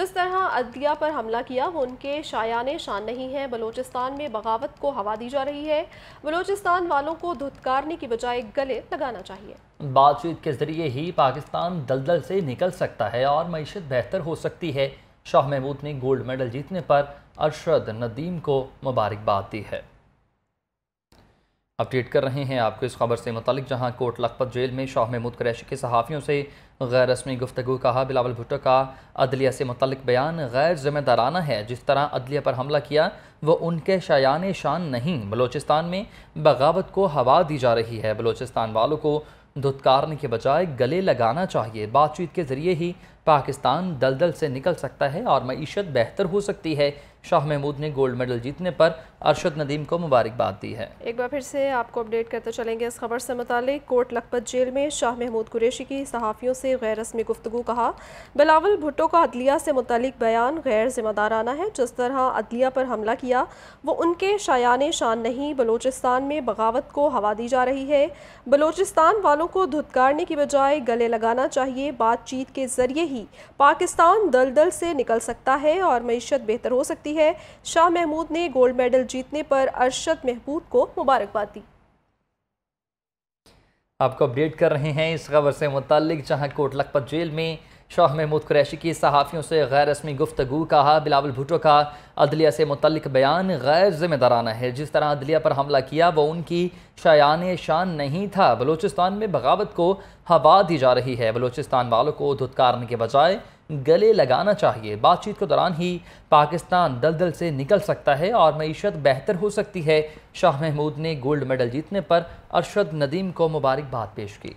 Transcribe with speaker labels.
Speaker 1: जिस तरह अदलिया पर हमला किया वो उनके शायान शान नहीं है बलोचिस्तान में बगावत को हवा दी जा रही है बलोचिस्तान वालों को धुतकारने की बजाय गले लगाना चाहिए
Speaker 2: बातचीत के जरिए ही पाकिस्तान दलदल से निकल सकता है और मीशत बेहतर हो सकती है शाह महमूद ने गोल्ड मेडल जीतने पर अरशद नदीम को मुबारकबाद दी है अपडेट कर रहे हैं आपको इस खबर से मुतल जहां कोट लखपत जेल में शाह महमूद क्रैशी के सहाफ़ियों से गैर रस्मी गुफ्तु कहा बिलावल भुट्टो का अदलिया से मतलब बयान गैर जिम्मेदाराना है जिस तरह अदलिया पर हमला किया वो उनके शायान शान नहीं बलोचिस्तान में बगावत को हवा दी जा रही है बलोचिस्तान वालों को धुतकारने के बजाय गले लगाना चाहिए बातचीत के ज़रिए ही पाकिस्तान दलदल से निकल सकता है और मीशत बेहतर हो सकती है शाह महमूद ने गोल्ड मेडल जीतने पर अरशद नदीम को मुबारकबाद दी है
Speaker 1: एक बार फिर से आपको अपडेट करते चलेंगे इस खबर से मुतालिक कोर्ट लखपत जेल में शाह महमूद कुरेशी की सहाफ़ियों से गैर रस्मी गुफ्तु कहा बिलावल भुट्टो का अदलिया से मुतलिक बयान गैर जिम्मेदाराना है जिस तरह अदलिया पर हमला किया वो उनके शायान शान नहीं बलोचिस्तान में बगावत को हवा दी जा रही है बलोचिस्तान वालों को धुतकारने की बजाय गले लगाना चाहिए बातचीत के ज़रिए ही ही पाकिस्तान दलदल से निकल सकता है और मीशत बेहतर हो सकती है शाह महमूद ने गोल्ड मेडल जीतने पर अरशद महमूद को मुबारकबाद दी
Speaker 2: आपको अपडेट कर रहे हैं इस खबर से मुतल जहां कोट लखपत जेल में शाह महमूद कुरैशी की सहाफ़ियों से गैर रस्मी गुफ्तु कहा बिलावल भुटो का अदलिया से मुतलक बयान गैर जिम्मेदाराना है जिस तरह अदलिया पर हमला किया वह उनकी शायान शान नहीं था बलोचिस्तान में बगावत को हवा दी जा रही है बलोचिस्तान वालों को धुतकारने के बजाय गले लगाना चाहिए बातचीत के दौरान ही पाकिस्तान दलदल से निकल सकता है और मीशत बेहतर हो सकती है शाह महमूद ने गोल्ड मेडल जीतने पर अरशद नदीम को मुबारकबाद पेश की